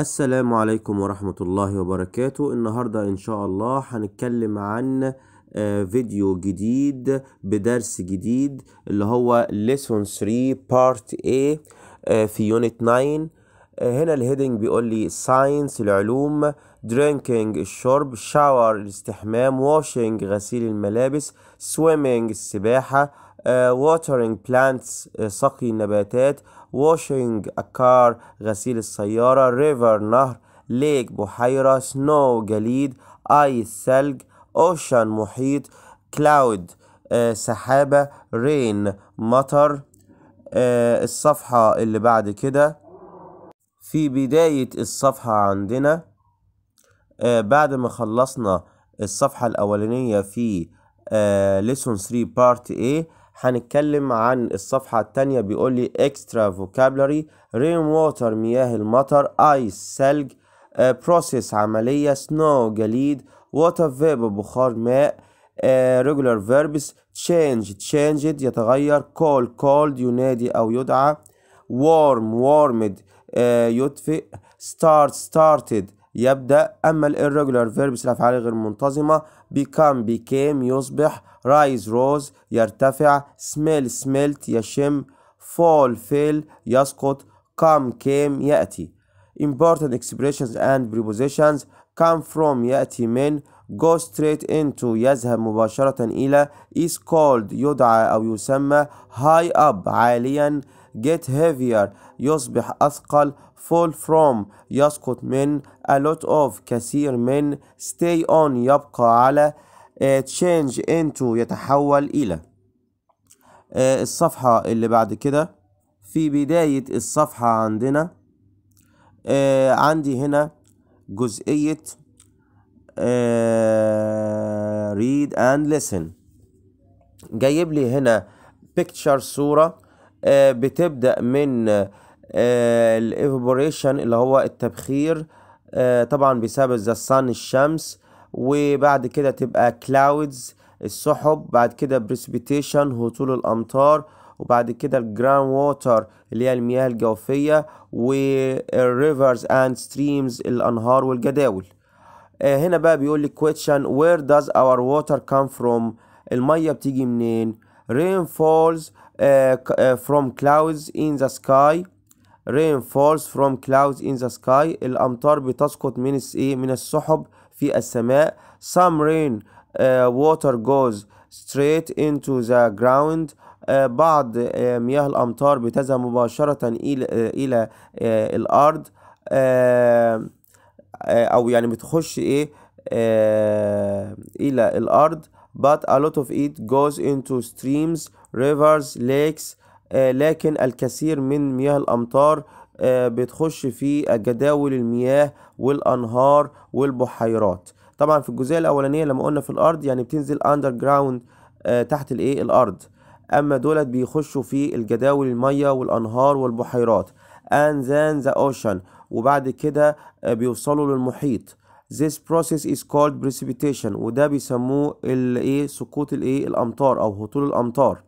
السلام عليكم ورحمة الله وبركاته النهاردة إن شاء الله هنتكلم عن آه، فيديو جديد بدرس جديد اللي هو Lesson 3 Part A آه، في Unit 9 آه، هنا الهيدنج بيقول لي ساينس العلوم درينكينج الشرب شاور الاستحمام واشنج غسيل الملابس سويمنج السباحة ووترينج بلانتس سقي النباتات washing a car غسيل السيارة river نهر lake بحيرة snow جليد ice ثلج ocean محيط cloud آه سحابة rain مطر آه الصفحة اللي بعد كده في بداية الصفحة عندنا آه بعد ما خلصنا الصفحة الأولانية في آه، lesson 3 part A هنتكلم عن الصفحة التانية بيقول لي extra vocabulary rain water مياه المطر ice ثلج process عملية snow جليد water vapor بخار ماء regular verbs change changed يتغير call called ينادي أو يدعى warm warmed يدفئ start started يبدأ أما الirregular verbs الأفعال غير المنتظمة become became يصبح rise rose يرتفع smell smelt يشم fall فيل يسقط come came يأتي important expressions and prepositions come from يأتي من go straight into يذهب مباشرة إلى is called يدعى أو يسمى high up عاليا get heavier يصبح أثقل fall from يسقط من a lot of كثير من stay on يبقى على uh, change into يتحول إلى uh, الصفحة اللي بعد كده في بداية الصفحة عندنا uh, عندي هنا جزئية آه، read and listen جايب لي هنا picture صورة آه، بتبدأ من آه، الايفابوريشن اللي هو التبخير آه، طبعا بسبب ذا الصن الشمس وبعد كده تبقى كلاودز السحب بعد كده بريسبيتيشن هطول الامطار وبعد كده الجراوند ووتر اللي هي المياه الجوفيه والريفرز اند ستريمز الانهار والجداول هنا بقى بيقول لي question where does our water come from الميه بتيجي منين رين فولز from clouds in the sky falls from clouds in the sky الأمطار بتسقط من إيه من السحب في السماء some rain uh, water goes straight into the ground uh, بعض uh, مياه الأمطار بتذهب مباشرة إلى إلى الأرض أو يعني بتخش إيه إلى الأرض but a lot of it goes into streams rivers lakes آه، لكن الكثير من مياه الأمطار آه، بتخش في جداول المياه والأنهار والبحيرات طبعا في الجزئية الأولانية لما قلنا في الأرض يعني بتنزل أندر آه، جراوند تحت الإيه الأرض أما دولت بيخشوا في الجداول المياه والأنهار والبحيرات and then the ocean وبعد كده بيوصلوا للمحيط This process is called precipitation وده بيسموه الايه سقوط الايه الامطار او هطول الامطار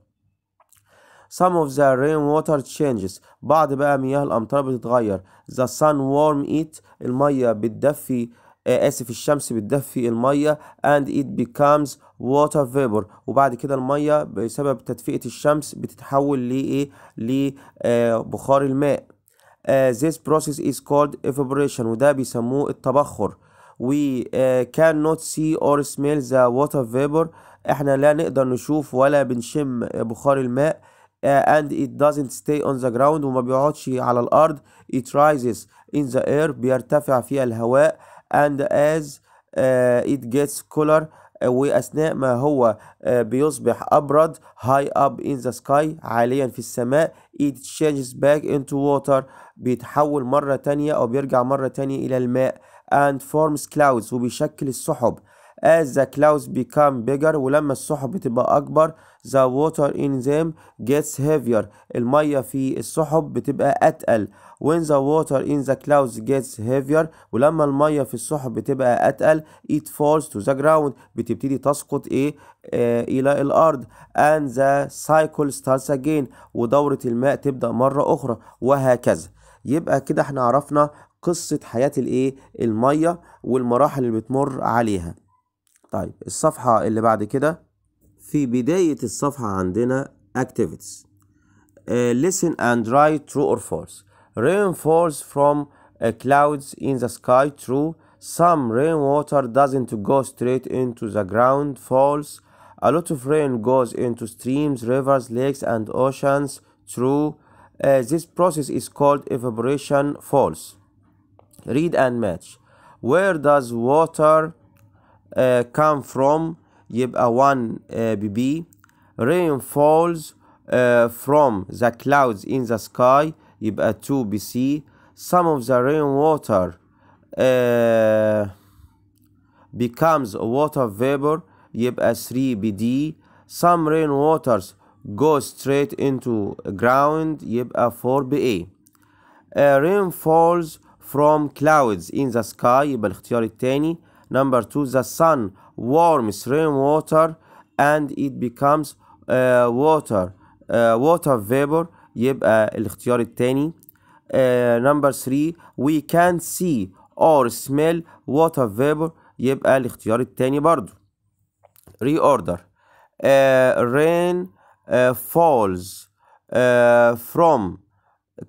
Some of the rainwater changes بعض بقى مياه الأمطار بتتغير The sun warm it المية بتدفي آه، آسف الشمس بتدفي المية and it becomes water vapor وبعد كده المية بسبب تدفئة الشمس بتتحول لإيه لبخار آه، الماء uh, this process is called evaporation وده بيسموه التبخر we uh, cannot see or smell the water vapor احنا لا نقدر نشوف ولا بنشم بخار الماء and it doesn't stay on the ground وما بيقعدش على الأرض it rises in the air بيرتفع في الهواء and as uh, it gets cooler وأثناء ما هو بيصبح أبرد high up in the sky عاليا في السماء it changes back into water بيتحول مرة تانية أو بيرجع مرة تانية إلى الماء and forms clouds وبيشكل السحب as the clouds become bigger ولما السحب بتبقى أكبر the water in them gets heavier المية في السحب بتبقى أتقل when the water in the clouds gets heavier ولما المية في السحب بتبقى أتقل it falls to the ground بتبتدي تسقط إيه آه إلى الأرض and the cycle starts again ودورة الماء تبدأ مرة أخرى وهكذا يبقى كده احنا عرفنا قصة حياة الايه المية والمراحل اللي بتمر عليها طيب الصفحة اللي بعد كده في بداية الصفحة عندنا activities uh, listen and write true or false rain falls from uh, clouds in the sky true some rainwater doesn't go straight into the ground false a lot of rain goes into streams rivers lakes and oceans true uh, this process is called evaporation false read and match where does water uh, come from يبقى uh, 1 بي uh, rain falls uh, from the clouds in the sky يبقى uh, 2 بي سي some of the rainwater uh, becomes water vapor يبقى 3 بي دي some rainwaters go straight into ground يبقى 4 بي A uh, rain falls from clouds in the sky يبقى الاختيار الثاني number 2 the sun warm stream water and it becomes uh, water uh, water vapor يبقى uh, الاختيار الثاني uh, number 3 we can see or smell water vapor يبقى uh, الاختيار الثاني برضو reorder uh, rain uh, falls uh, from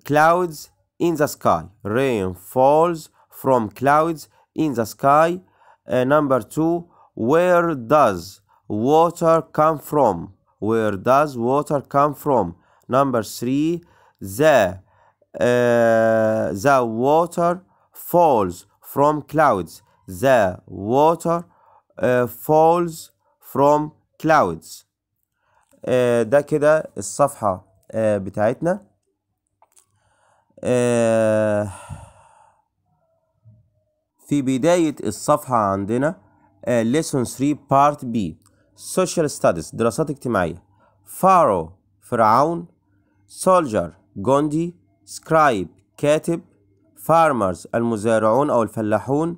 clouds in the sky rain falls from clouds in the sky uh, number 2 where does water come from? Where does water come from? Number three, the uh, the water falls from clouds. The water uh, falls from clouds. Uh, ده كده الصفحة uh, بتاعتنا. Uh, في بداية الصفحة عندنا ليسون 3 بارت بي سوشيال ستاديز دراسات اجتماعية فارو فرعون سولجر جندي سكرايب كاتب فارمرز المزارعون أو الفلاحون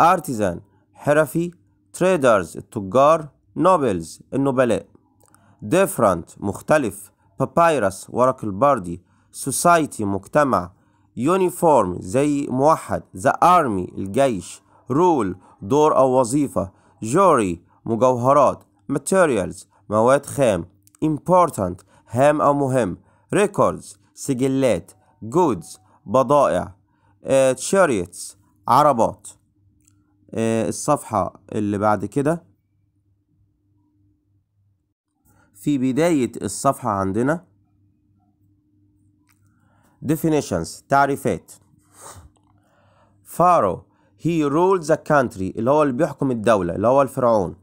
ارتيزان حرفي تريدرز التجار نوبلز النبلاء ديفرنت مختلف papyrus ورق البردي سوسايتي مجتمع يونيفورم زي موحد ذا ارمي الجيش رول دور أو وظيفة جوري مجوهرات materials مواد خام important هام أو مهم records سجلات goods بضائع uh, chariots عربات uh, الصفحة اللي بعد كده في بداية الصفحة عندنا definitions تعريفات فارو he ruled the country اللي هو اللي بيحكم الدولة اللي هو الفرعون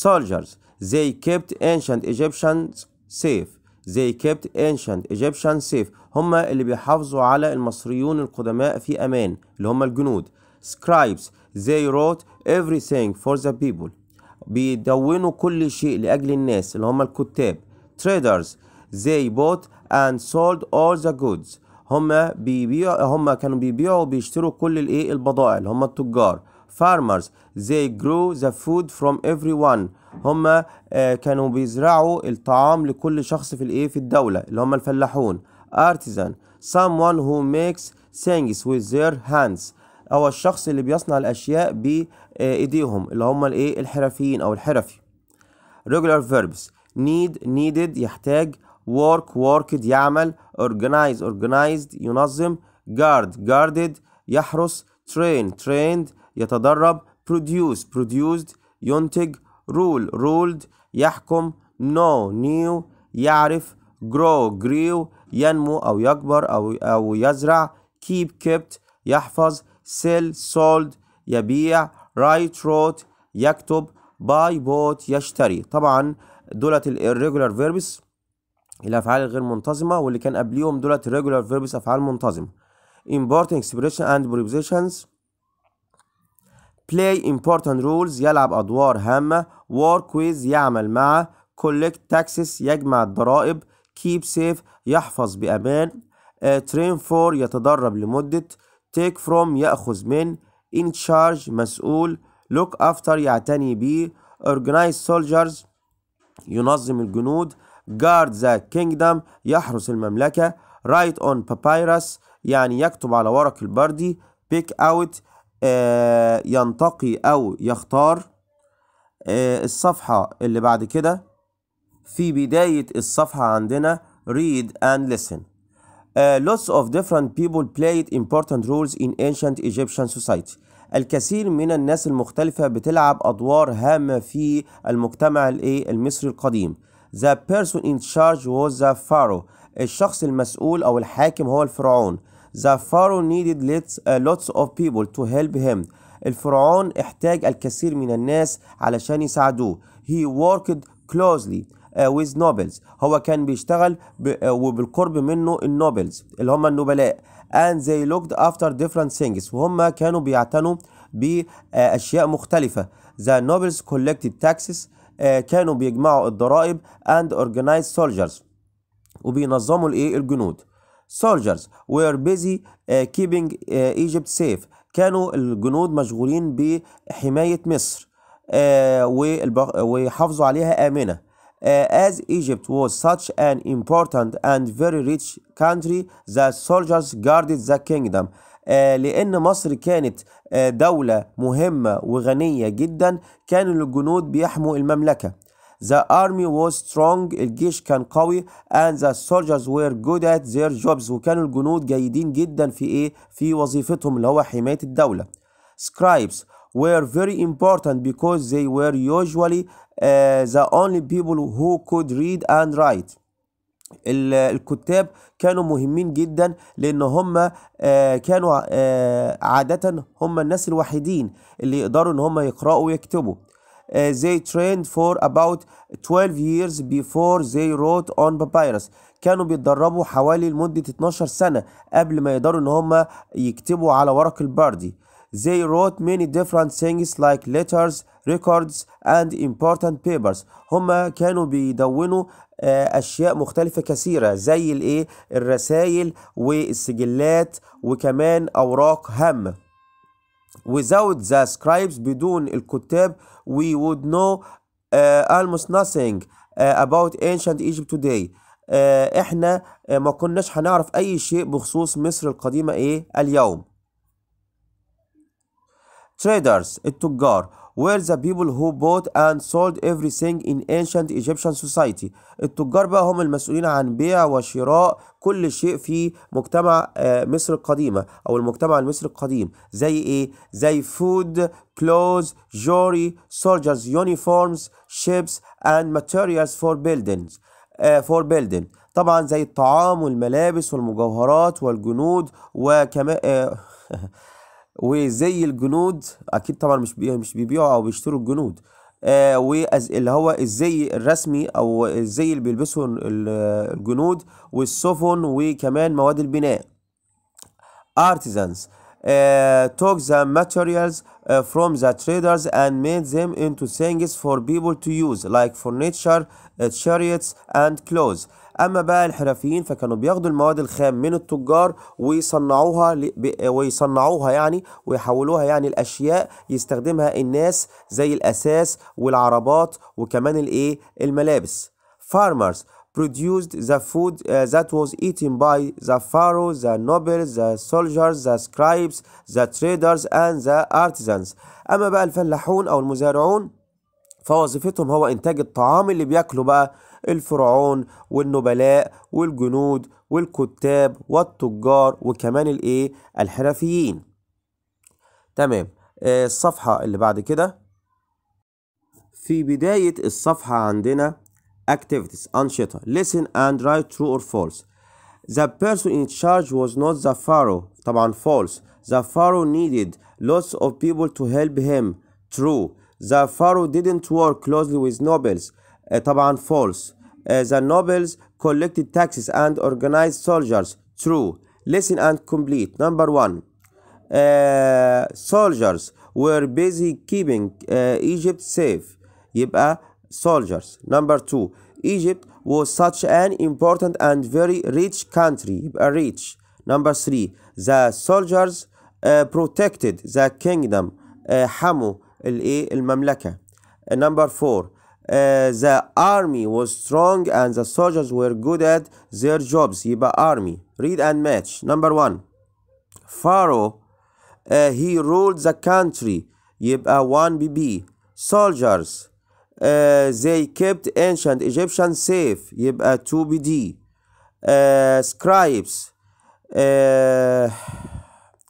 soldiers they kept ancient Egyptians safe they kept ancient Egyptians safe هما اللي بيحافظوا على المصريون القدماء في أمان اللي هما الجنود scribes they wrote everything for the people بيدونوا كل شيء لأجل الناس اللي هما الكتاب traders they bought and sold all the goods هم بيبيع هم كانوا بيبيعوا وبيشتروا كل الايه البضائع اللي هم التجار farmers they grow the food from everyone هم آه، كانوا بيزرعوا الطعام لكل شخص في الايه في الدولة اللي هم الفلاحون artisan someone who makes things with their hands او الشخص اللي بيصنع الاشياء بايديهم اللي هم الايه الحرفيين او الحرفي regular verbs need needed يحتاج work worked يعمل organize organized ينظم guard guarded يحرس train trained يتدرب produce produced ينتج rule ruled يحكم know new يعرف grow grew ينمو أو يكبر أو أو يزرع keep kept يحفظ sell sold يبيع write wrote يكتب buy bought يشتري طبعا دولت irregular verbs الافعال الغير منتظمه واللي كان قبليهم دولت regular verbs افعال منتظمه important expression and prepositions play important roles يلعب أدوار هامة work with يعمل مع collect taxes يجمع الضرائب keep safe يحفظ بأمان uh, train for يتدرب لمدة take from يأخذ من in charge مسؤول look after يعتني به organize soldiers ينظم الجنود guard the kingdom يحرس المملكة write on papyrus يعني يكتب على ورق البردي pick out آه ينتقي أو يختار آه الصفحة اللي بعد كده في بداية الصفحة عندنا read and listen Uh, lots of different people played important roles in ancient Egyptian society. الكثير من الناس المختلفة بتلعب أدوار هامة في المجتمع المصري القديم. The person in charge was the pharaoh الشخص المسؤول أو الحاكم هو الفرعون The pharaoh needed lots of people to help him الفرعون احتاج الكثير من الناس علشان يساعدوه He worked closely with nobles هو كان بيشتغل وبالقرب منه النوبلز اللي هم النبلاء and they looked after different things وهم كانوا بيعتنوا بأشياء مختلفة the nobles collected taxes آه، كانوا بيجمعوا الضرائب and organized soldiers وبينظموا الايه الجنود soldiers were busy آه، keeping آه، Egypt safe كانوا الجنود مشغولين بحماية مصر ويحافظوا عليها آمنة as Egypt was such an important and very rich country the soldiers guarded the kingdom لأن مصر كانت دولة مهمة وغنية جدا كان الجنود بيحموا المملكة The army was strong الجيش كان قوي and the soldiers were good at their jobs وكانوا الجنود جيدين جدا في ايه في وظيفتهم اللي هو حماية الدولة scribes were very important because they were usually uh, the only people who could read and write. الكتاب كانوا مهمين جدا لان هم uh, كانوا uh, عادة هم الناس الوحيدين اللي يقدروا ان هم يقرأوا ويكتبوا uh, they trained for about 12 years before they wrote on papyrus كانوا بيتدربوا حوالي لمدة 12 سنة قبل ما يقدروا ان هم يكتبوا على ورق البردي They wrote many different things like letters, records and important papers هما كانوا بيدونوا أشياء مختلفة كثيرة زي الإيه الرسائل والسجلات وكمان أوراق هامة without the scribes بدون الكتاب we would know uh, almost nothing uh, about ancient Egypt today uh, احنا ما كناش هنعرف اي شيء بخصوص مصر القديمة ايه اليوم traders التجار were the people who bought and sold everything in ancient Egyptian society التجار بقى هم المسؤولين عن بيع وشراء كل شيء في مجتمع مصر القديمة أو المجتمع المصري القديم زي إيه؟ زي food, clothes, jewelry, soldiers, uniforms, ships and materials for buildings for building طبعا زي الطعام والملابس والمجوهرات والجنود وكمان وزي الجنود اكيد طبعا مش بيبيعوا مش بيبيعوا او بيشتروا الجنود آه اللي هو الزي الرسمي او الزي اللي بيلبسه الجنود والسفن وكمان مواد البناء artisans uh, took the materials uh, from the traders and made them into things for people to use like furniture uh, أما بقى الحرفيين فكانوا بياخدوا المواد الخام من التجار ويصنعوها ويصنعوها يعني ويحولوها يعني الأشياء يستخدمها الناس زي الأساس والعربات وكمان الإيه الملابس farmers produced the food uh, that was eaten by the pharaoh, the nobles, the soldiers, the scribes, the traders and the artisans. أما بقى الفلاحون أو المزارعون فوظيفتهم هو إنتاج الطعام اللي بياكلوا بقى الفرعون والنبلاء والجنود والكتاب والتجار وكمان الايه الحرفيين تمام الصفحة اللي بعد كده في بداية الصفحة عندنا activities أنشطة listen and write true or false the person in charge was not the pharaoh طبعا false the pharaoh needed lots of people to help him true the pharaoh didn't work closely with nobles Uh, طبعا false uh, the nobles collected taxes and organized soldiers true listen and complete number one uh, soldiers were busy keeping Egypt safe يبقى soldiers number two Egypt was such an important and very rich country يبقى rich number three the soldiers uh, protected the kingdom uh, حموا الايه المملكه number four uh, the army was strong and the soldiers were good at their jobs. Hiba army. Read and match. Number one. Pharaoh, uh, he ruled the country. Yiba 1BB. Soldiers, uh, they kept ancient Egyptians safe. Yiba 2BD. Uh, scribes, uh,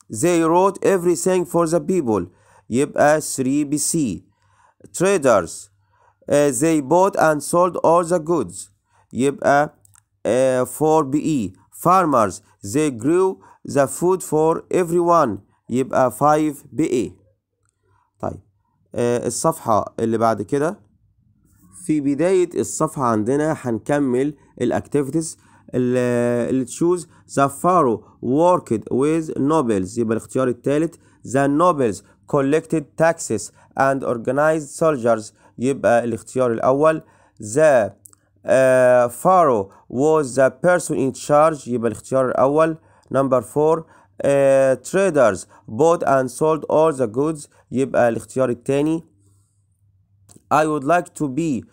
they wrote everything for the people. Yiba 3BC. Traders, they bought and sold all the goods يبقى for BE farmers they grew the food for everyone يبقى 5 BE طيب الصفحة اللي بعد كده في بداية الصفحة عندنا هنكمل الاكتيفيتيز اللي تشوز ذا فارو worked with نوبلز يبقى الاختيار الثالث the نوبلز collected taxes and organized soldiers يبقى الاختيار الأول the uh, pharaoh was the person in charge يبقى الاختيار الأول number four uh, traders bought and sold all the goods يبقى الاختيار الثاني I would like to be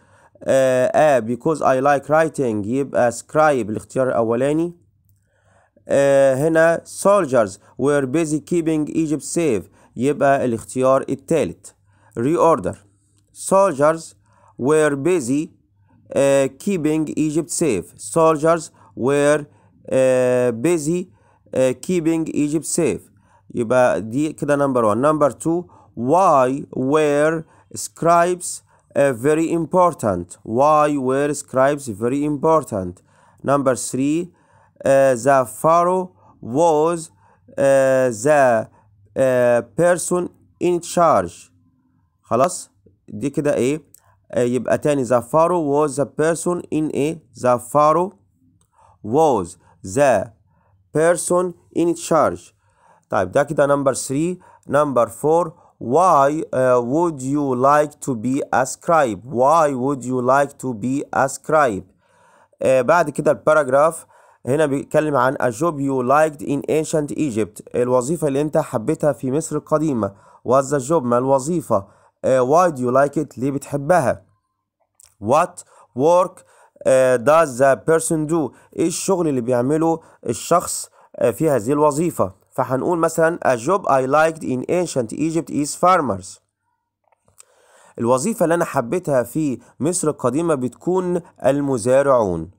uh, a because I like writing يبقى scribe الاختيار الأولاني uh, هنا soldiers were busy keeping Egypt safe يبقى الاختيار الثالث reorder soldiers were busy uh, keeping Egypt safe. Soldiers were uh, busy uh, keeping Egypt safe. يبقى دي كده number one. Number two, why were scribes uh, very important? Why were scribes very important? Number three, uh, the Pharaoh was uh, the uh, person in charge. خلاص؟ دي كده ايه يبقى تاني the pharaoh was the person in a the pharaoh was the person in charge طيب ده كده number 3 number 4 why uh, would you like to be a scribe why would you like to be a scribe uh, بعد كده الباراجراف هنا بيتكلم عن a job you liked in ancient Egypt الوظيفة اللي انت حبيتها في مصر القديمة was the job ما الوظيفة why do you like it ليه بتحبها what work does the person do ايه الشغل اللي بيعمله الشخص في هذه الوظيفة فهنقول مثلا a job I liked in ancient Egypt is farmers الوظيفة اللي أنا حبيتها في مصر القديمة بتكون المزارعون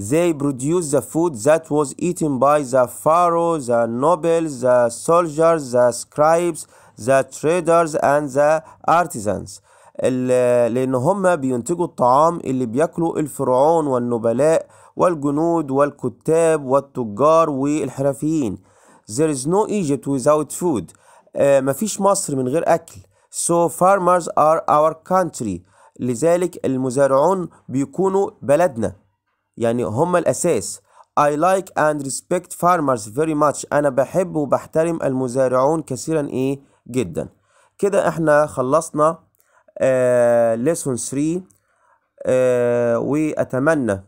They produce the food that was eaten by the pharaohs, the nobles, the soldiers, the scribes, the traders and the artisans لأن هم بينتجوا الطعام اللي بياكلوا الفرعون والنبلاء والجنود والكتاب والتجار والحرفيين There is no Egypt without food آه، مفيش مصر من غير أكل So farmers are our country لذلك المزارعون بيكونوا بلدنا يعني هم الأساس I like and respect farmers very much أنا بحب وبحترم المزارعون كثيرا إيه جدا كده احنا خلصنا آه 3 آه واتمنى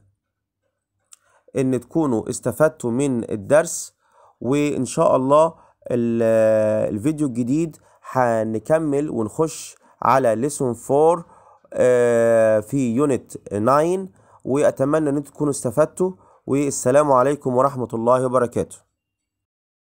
ان تكونوا استفدتوا من الدرس وان شاء الله آه، الفيديو الجديد هنكمل ونخش على ليسون 4 آه في يونت 9 واتمنى ان تكونوا استفدتوا والسلام عليكم ورحمه الله وبركاته